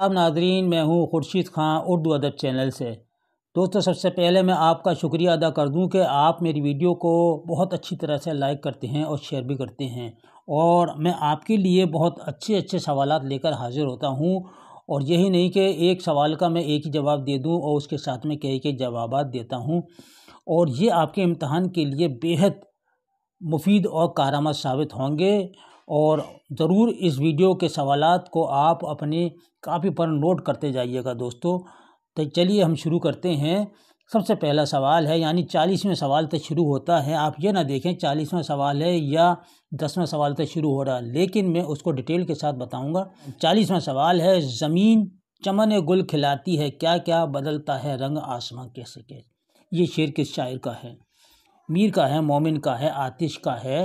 अब नाजरीन मैं हूँ खुर्शीद खान उर्दू अदब चैनल से दोस्तों सबसे पहले मैं आपका शुक्रिया अदा कर दूं कि आप मेरी वीडियो को बहुत अच्छी तरह से लाइक करते हैं और शेयर भी करते हैं और मैं आपके लिए बहुत अच्छे अच्छे सवाल लेकर हाजिर होता हूँ और यही नहीं कि एक सवाल का मैं एक ही जवाब दे दूँ और उसके साथ में कई कई जवाब देता हूँ और ये आपके इम्तहान के लिए बेहद मुफीद और कारामद साबित होंगे और ज़रूर इस वीडियो के सवाल को आप अपने कापी पर नोट करते जाइएगा दोस्तों तो चलिए हम शुरू करते हैं सबसे पहला सवाल है यानी चालीसवें सवाल तो शुरू होता है आप ये ना देखें चालीसवें सवाल है या दसवें सवाल तो शुरू हो रहा है लेकिन मैं उसको डिटेल के साथ बताऊंगा चालीसवें सवाल है ज़मीन चमन गुल खिलाती है क्या क्या बदलता है रंग आसमां कैसे कैसे ये शेर किस शायर का है मीर का है मोमिन का है आतिश का है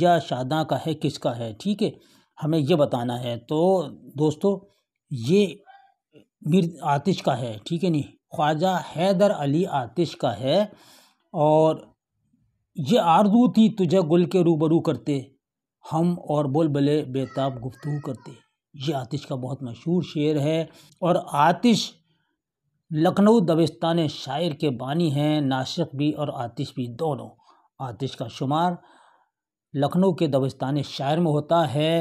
या शादा का है किसका है ठीक है हमें ये बताना है तो दोस्तों ये मीर आतिश का है ठीक है नहीं ख्वाजा हैदर अली आतिश का है और ये आरजू थी तुझे गुल के रूबरू करते हम और बोल बले बेताब गुफ्तु करते ये आतिश का बहुत मशहूर शेर है और आतिश लखनऊ दबिस्तान शायर के बानी हैं नाशिक भी और आतिश भी दोनों आतिश का शुमार लखनऊ के दबिस्तानी शायर में होता है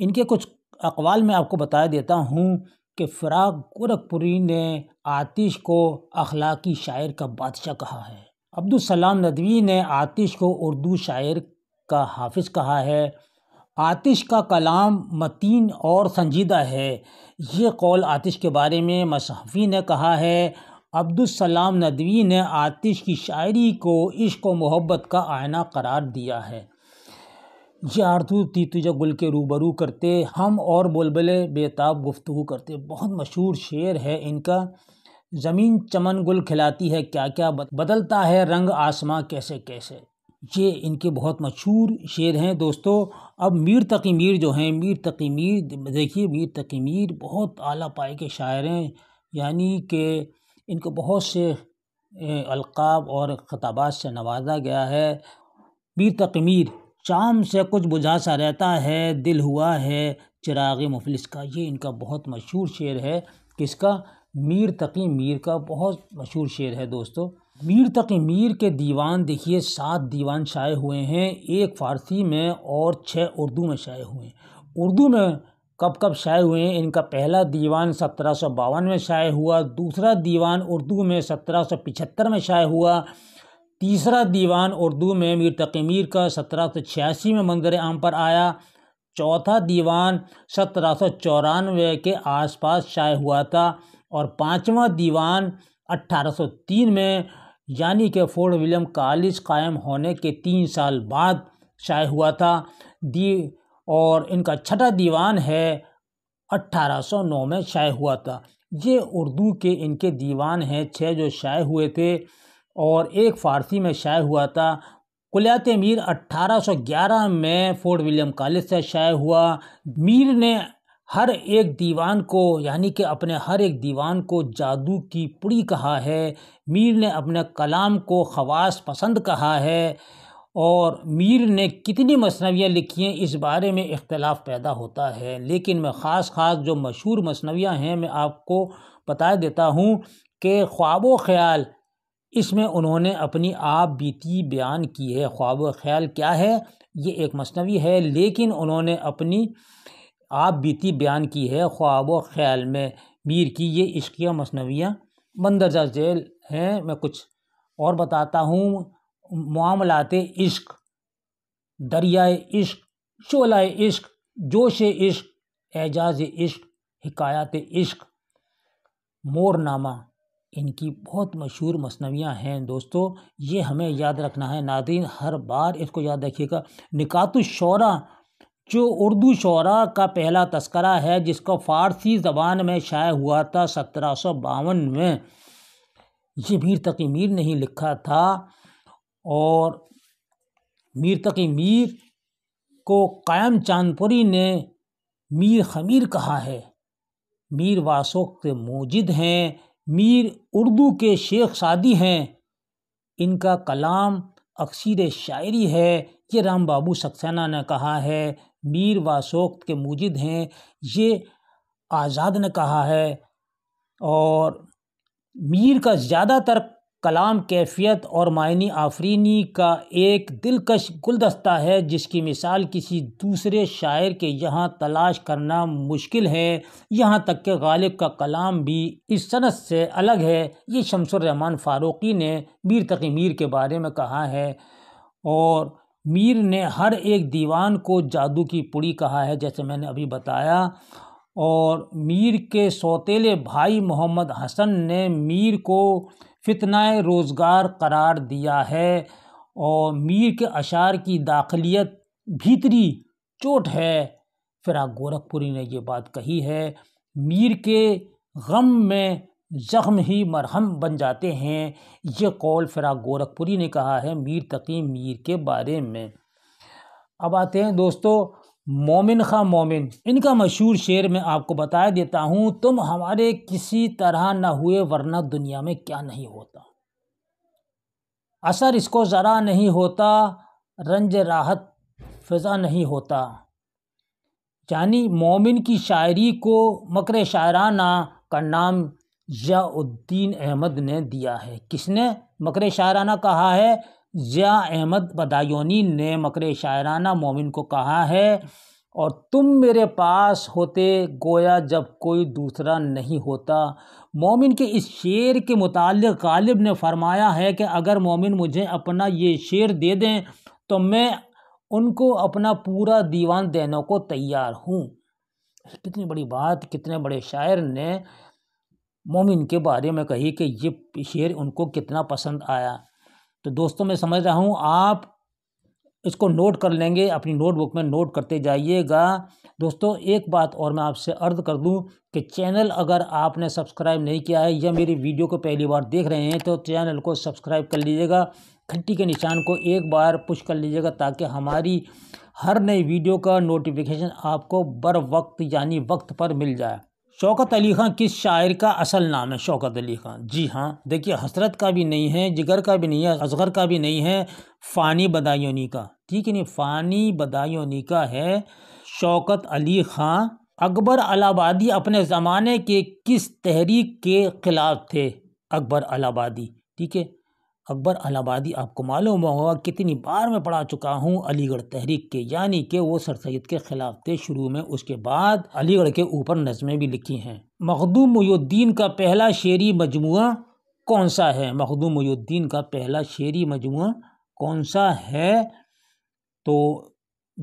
इनके कुछ अकवाल में आपको बता देता हूँ कि फ़िराक गोरखपुरी ने आतिश को अखलाकी शायर का बादशाह कहा है अब्दुलसलाम नदवी ने आतिश को उर्दू शायर का हाफिज़ कहा है आतिश का कलाम मतीन और संजीदा है ये कौल आतिश के बारे में मसहफ़ी ने कहा है अब्दुलसलाम नदवी ने आतिश की शायरी को इश्क व मोहब्बत का आयना करार दिया है ये आरतू थी तुझे गुल के रूबरू करते हम और बुलबले बेताब गुफ्तु करते बहुत मशहूर शेर है इनका ज़मीन चमन गुल खिलाती है क्या क्या बदलता है रंग आसमां कैसे कैसे ये इनके बहुत मशहूर शेर हैं दोस्तों अब मीर तकी मीर जो हैं मीर तकी मीर देखिए मीर तकी मीर बहुत आला पाए के शायर हैं यानी कि इनको बहुत से अलकाब और ख़ताबात से नवाजा गया है बी तकमीर शाम से कुछ बुझा सा रहता है दिल हुआ है चिराग मुफलिस का ये इनका बहुत मशहूर शेर है किसका मीर तकी मीर का बहुत मशहूर शेर है दोस्तों मीर तकी मीर के दीवान देखिए सात दीवान शाये हुए हैं एक फ़ारसी में और छः उर्दू में शाये हुए हैं उर्दू में कब कब शाये हुए हैं इनका पहला दीवान सत्रह सौ बावन में शाये हुआ दूसरा दीवान उर्दू में सत्रह सौ पिछहत्तर में शाये हुआ तीसरा दीवान उर्दू में मीर तकी मीर का सत्रह सौ छियासी में मंजर आम पर आया चौथा दीवान सत्रह सौ चौरानवे के आसपास शाये हुआ था और पाँचवा दीवान अट्ठारह सौ तीन में यानी कि फोर्ड विलियम कॉलेज कायम होने के तीन साल बाद शाये हुआ था दी और इनका छठा दीवान है 1809 में शाये हुआ था ये उर्दू के इनके दीवान हैं छः जो शाये हुए थे और एक फ़ारसी में शाये हुआ था कुलियात मीर 1811 में फोर्ट विलियम कॉलेज से शाये हुआ मीर ने हर एक दीवान को यानी कि अपने हर एक दीवान को जादू की पुड़ी कहा है मीर ने अपने कलाम को खवास पसंद कहा है और मीर ने कितनी मसनवियाँ लिखी हैं इस बारे में इख्तलाफ पैदा होता है लेकिन मैं ख़ास ख़ास जो मशहूर मसनवियाँ हैं मैं आपको बता देता हूँ कि ख्वाब व ख़्याल इसमें उन्होंने अपनी आप बीती बयान की है ख्वाब व ख़्याल क्या है ये एक मसनवी है लेकिन उन्होंने अपनी आप बीती बयान की है ख्वाब व ख़्याल में मीर की ये इश्किया मसनवियाँ मंदरजा झेल हैं मैं कुछ और बताता हूँ मामलात इश्क दरियाए इश्क शोला इश्क जोश इश्क एजाज इश्क हकायात इश्क मोरनामा इनकी बहुत मशहूर मसनवियाँ हैं दोस्तों ये हमें याद रखना है नादिन हर बार इसको याद रखिएगा निकातु शौरा जो उर्दू शरा का पहला तस्करा है जिसका फ़ारसी ज़बान में शाये हुआ था सत्रह सौ बावन में ये मीर तकी मीर नहीं लिखा था और मीर तकी मीर को कायम चांदपुरी ने मीर खमीर कहा है मीर वासोक्त मोजिद हैं मीर उर्दू के शेख सादी हैं इनका कलाम अक्सर शायरी है ये राम बाबू सक्सेना ने कहा है मीर वासोक्त के मोजिद हैं ये आज़ाद ने कहा है और मीर का ज़्यादातर कलाम कैफियत और मायनी आफरीनी का एक दिलकश गुलदस्ता है जिसकी मिसाल किसी दूसरे शायर के यहाँ तलाश करना मुश्किल है यहाँ तक कि गालिब का कलाम भी इस सनत से अलग है ये शमसरहमान फ़ारूकी ने मीर तकी मीर के बारे में कहा है और मीर ने हर एक दीवान को जादू की पुड़ी कहा है जैसे मैंने अभी बताया और मीर के सौतेले भाई मोहम्मद हसन ने मीर को फितना रोज़गार करार दिया है और मीर के अशार की दाखिलियत भीतरी चोट है फिर गोरखपुरी ने ये बात कही है मीर के गम में ज़ख्म ही मरहम बन जाते हैं ये कौल फिराक गोरखपुरी ने कहा है मीर तकी मीर के बारे में अब आते हैं दोस्तों मोमिन खा मोमिन इनका मशहूर शेर मैं आपको बता देता हूँ तुम हमारे किसी तरह ना हुए वरना दुनिया में क्या नहीं होता असर इसको ज़रा नहीं होता रंज राहत फ़िज़ा नहीं होता यानी मोमिन की शायरी को मकर शायराना का नाम याउद्दीन अहमद ने दिया है किसने मकर शायराना कहा है या अहमद बदायूनी ने मकर शायराना मोमिन को कहा है और तुम मेरे पास होते गोया जब कोई दूसरा नहीं होता मोमिन के इस शेर के मुतालिक गालिब ने फरमाया है कि अगर मोमिन मुझे अपना ये शेर दे दें तो मैं उनको अपना पूरा दीवान देने को तैयार हूँ कितनी बड़ी बात कितने बड़े शायर ने मोमिन के बारे में कही कि ये शेर उनको कितना पसंद आया तो दोस्तों मैं समझ रहा हूँ आप इसको नोट कर लेंगे अपनी नोटबुक में नोट करते जाइएगा दोस्तों एक बात और मैं आपसे अर्ज कर दूं कि चैनल अगर आपने सब्सक्राइब नहीं किया है या मेरी वीडियो को पहली बार देख रहे हैं तो चैनल को सब्सक्राइब कर लीजिएगा घंटी के निशान को एक बार पुश कर लीजिएगा ताकि हमारी हर नई वीडियो का नोटिफिकेशन आपको बर वक्त यानी वक्त पर मिल जाए शौकत अली ख़ान किस शायर का असल नाम है शौकत अली ख़ान जी हाँ देखिए हसरत का भी नहीं है जिगर का भी नहीं है असगर का भी नहीं है फ़ानी बदायोनी का ठीक है नहीं फ़ानी बदायोनी का है शौकत अली ख़ान अकबर अलाबादी अपने ज़माने के किस तहरीक के ख़िलाफ़ थे अकबर अलाबादी ठीक है अकबर अलाबादी आपको मालूम होगा कितनी बार मैं पढ़ा चुका हूँ अलीगढ़ तहरीक के यानी कि वो सर सैद के ख़िलाफ़ थे शुरू में उसके बाद अलीगढ़ के ऊपर नज़में भी लिखी हैं मखदूम मयुद्दीन का पहला शेरी मजमू कौन सा है मखदूम मयुद्दीन का पहला शेरी मजमू कौन सा है तो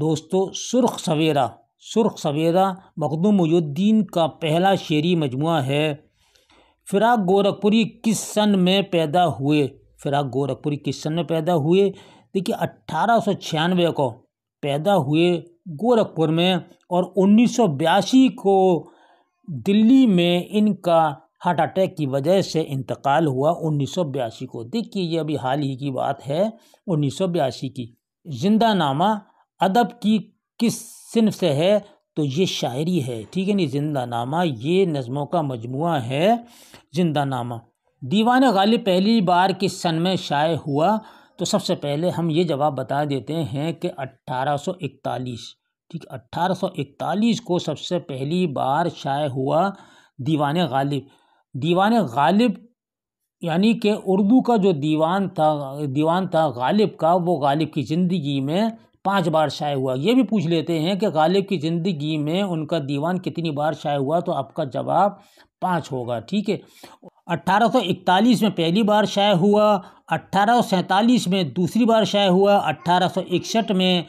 दोस्तों सुर्ख सवेरा सुर्ख सवेरा मखदूम मयुद्दीन का पहला शेरी मजमू है फिराक गोरखपुरी किस सन में पैदा हुए आप गोरखपुरी किस सन में पैदा हुए देखिए अट्ठारह सौ छियानवे को पैदा हुए गोरखपुर में और उन्नीस सौ बयासी को दिल्ली में इनका हार्ट अटैक की वजह से इंतकाल हुआ उन्नीस सौ बयासी को देखिए ये अभी हाल ही की बात है उन्नीस सौ बयासी की अदब की किस सिनफ से है तो ये शायरी है ठीक है नहीं नामा ये नज़मों का मजमु है जिंदा नामा दीवान गालिब पहली बार किस सन में शाये हुआ तो सबसे पहले हम ये जवाब बता देते हैं कि 1841 ठीक 1841 को सबसे पहली बार शाये हुआ दीवान गालिब दीवान गालिब यानी कि उर्दू का जो दीवान था दीवान था गालिब का वो गालिब की ज़िंदगी में पाँच बार शाये हुआ ये भी पूछ लेते हैं कि गालिब की ज़िंदगी में उनका दीवान कितनी बार शाये हुआ तो आपका जवाब पाँच होगा ठीक है 1841 में पहली बार शाये हुआ अट्ठारह में दूसरी बार शाये हुआ अट्ठारह में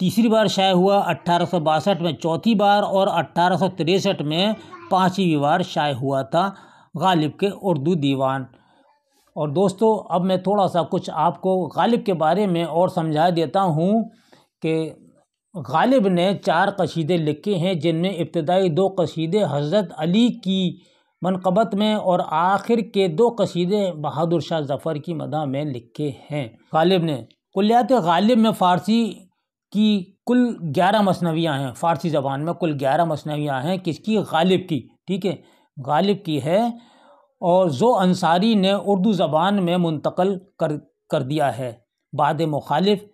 तीसरी बार शाये हुआ अट्ठारह में चौथी बार और अट्ठारह में पाँचवीं बार शाये हुआ था गालिब के उर्दू दीवान और दोस्तों अब मैं थोड़ा सा कुछ आपको गालिब के बारे में और समझा देता हूँ कि गालिब ने चार कशीदे लिखे हैं जिनमें इब्तदाई दो कशीदे हज़रत अली की मनकबत में और आखिर के दो कशीदे बहादुर शाह जफ़र की मदा में लिखे हैं गालिब ने कुलियात गालिब में फ़ारसी की कुल ग्यारह मसनवियाँ हैं फ़ारसी ज़बान में कुल ग्यारह मसनवियाँ हैं किसकी गालिब की ठीक है गालिब की है और जो अंसारी ने उर्दू ज़बान में मुंतकल कर कर दिया है बाद मुखालिफ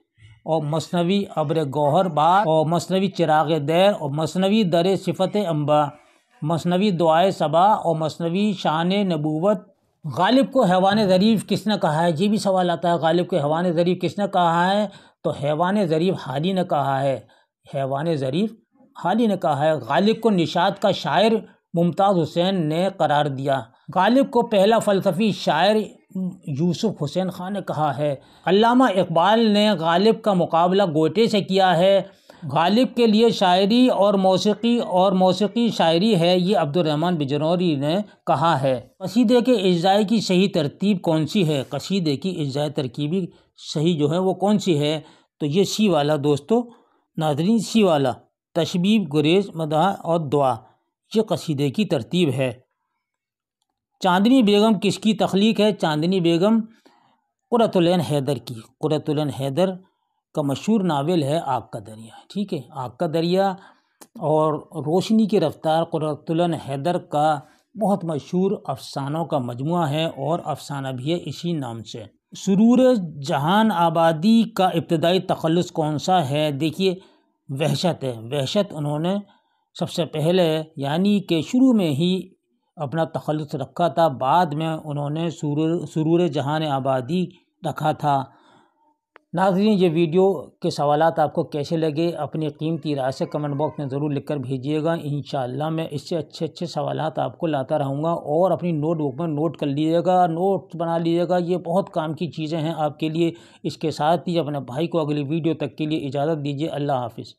और मसनवी अब्र गौहर बा और मसनवी चिराग दैर और मसनवी दर सिफत अम्बा मसनवी दुआए सबा और मसनवी शान नबूवत गालिब को हैवान ज़रीफ़ किसने कहा है ये भी सवाल आता है गालिब को हैवान ज़रीफ़ किसने कहा है तो हैवान ज़रीफ़ हाली ने कहा है हैवान ज़रीफ़ हाली ने कहा है गालिब को निशात का शायर मुमताज़ हुसैन ने करार दिया गालिब को पहला फ़लसफ़ी शायर यूसुफ हुसैन खान ने कहा है अल्लामा इकबाल ने गालिब का मुकाबला गोटे से किया है गालिब के लिए शायरी और मौसीकी और मौसीकी शायरी है ये अब्दुलरहमान बिजनौरी ने कहा है कशीदे के इजाए की सही तरतीब कौन सी है कशीदे की इजाए तरकीबी सही जो है वो कौन सी है तो ये सी वाला दोस्तों नादरीन सी वाला तशबीब गुरेज मदा और दुआ ये कशीदे की तरतीब है चांदनी बेगम किसकी तख्लीक है चांदनी बेगम कुरतुलन हैदर की कुरतुलन हैदर का मशहूर नावल है आग का दरिया ठीक है आग का दरिया और रोशनी की रफ्तार क़ुरतुल्न हैदर का बहुत मशहूर अफसानों का मजमु है और अफसाना भी है इसी नाम से सुरूर जहान आबादी का इब्तदाई तखलस कौन सा है देखिए वहशत है वहशत उन्होंने सबसे पहले यानी कि शुरू में ही अपना तखलस रखा था बाद में उन्होंने सुरूर सुरूर जहान आबादी रखा था नाजरीन ये वीडियो के सवाल आपको कैसे लगे अपनी कीमती राय से कमेंट बॉक्स में ज़रूर लिखकर भेजिएगा इन मैं इससे अच्छे अच्छे सवाल आपको लाता रहूँगा और अपनी नोट बुक में नोट कर लीजिएगा नोट्स बना लीजिएगा ये बहुत काम की चीज़ें हैं आपके लिए इसके साथ ही अपने भाई को अगली वीडियो तक के लिए इजाज़त दीजिए अल्लाह हाफिज़